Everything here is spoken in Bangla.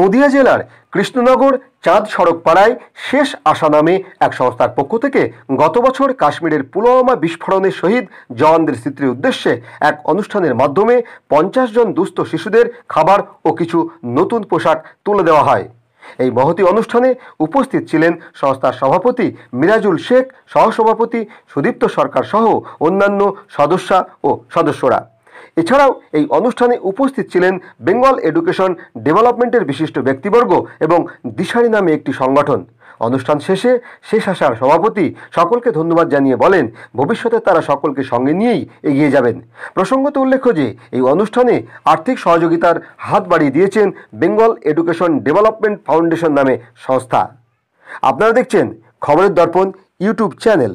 নদিয়া জেলার কৃষ্ণনগর চাঁদ সড়ক পাড়ায় শেষ আশা নামে এক সংস্থার পক্ষ থেকে গত বছর কাশ্মীরের পুলওয়ামা বিস্ফোরণের শহীদ জওয়ানদের স্মৃতির উদ্দেশ্যে এক অনুষ্ঠানের মাধ্যমে পঞ্চাশ জন দুস্থ শিশুদের খাবার ও কিছু নতুন পোশাক তুলে দেওয়া হয় এই মহতি অনুষ্ঠানে উপস্থিত ছিলেন সংস্থার সভাপতি মিরাজুল শেখ সহসভাপতি সুদীপ্ত সরকার সহ অন্যান্য সদস্যা ও সদস্যরা এছাড়াও এই অনুষ্ঠানে উপস্থিত ছিলেন বেঙ্গল এডুকেশন ডেভেলপমেন্টের বিশিষ্ট ব্যক্তিবর্গ এবং দিশারি নামে একটি সংগঠন অনুষ্ঠান শেষে শেষ আসার সভাপতি সকলকে ধন্যবাদ জানিয়ে বলেন ভবিষ্যতে তারা সকলকে সঙ্গে নিয়েই এগিয়ে যাবেন প্রসঙ্গত উল্লেখ্য যে এই অনুষ্ঠানে আর্থিক সহযোগিতার হাত বাড়িয়ে দিয়েছেন বেঙ্গল এডুকেশন ডেভেলপমেন্ট ফাউন্ডেশন নামে সংস্থা আপনারা দেখছেন খবরের দর্পণ ইউটিউব চ্যানেল